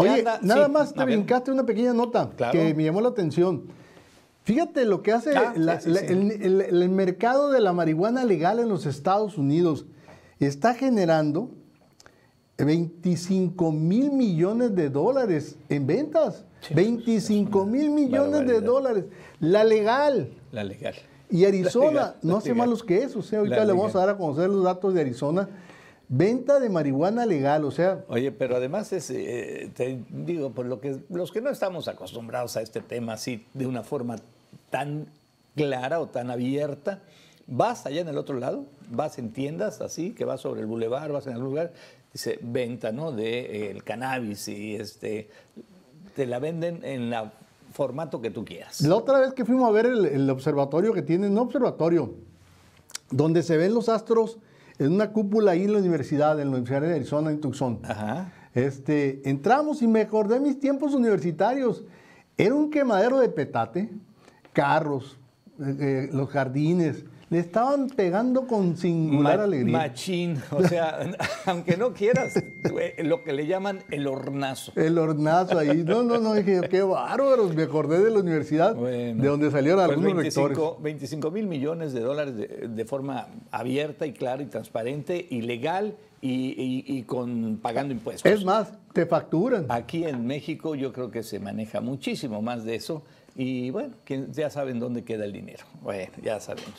Oye, nada más te brincaste una pequeña nota que me llamó la atención. Fíjate lo que hace el, mercado de la marihuana legal en los Estados Unidos. Está generando 25 mil millones de dólares en ventas. 25 mil millones de dólares. La legal. La legal. Y Arizona, no hace malos que eso. ahorita le vamos a dar a conocer los datos de Arizona. Venta de marihuana legal, o sea. Oye, pero además es, eh, te digo, por lo que los que no estamos acostumbrados a este tema así de una forma tan clara o tan abierta, vas allá en el otro lado, vas en tiendas así, que vas sobre el bulevar, vas en algún lugar, dice venta, ¿no? De eh, el cannabis y este, te la venden en el formato que tú quieras. La otra vez que fuimos a ver el, el observatorio que tienen, no observatorio, donde se ven los astros en una cúpula ahí en la universidad, en la Universidad de Arizona, en Tucson. Este, entramos y me acordé mis tiempos universitarios. Era un quemadero de petate, carros, eh, eh, los jardines, le estaban pegando con singular alegría. Machín, o sea, aunque no quieras, lo que le llaman el hornazo. El hornazo ahí. No, no, no, dije, qué bárbaros, me acordé de la universidad, de donde salieron pues algunos 25, mil millones de dólares de, forma abierta y clara y transparente y legal y, con pagando impuestos. Es más, te facturan. Aquí en México yo creo que se maneja muchísimo más de eso. Y bueno, ya saben dónde queda el dinero. Bueno, ya sabemos.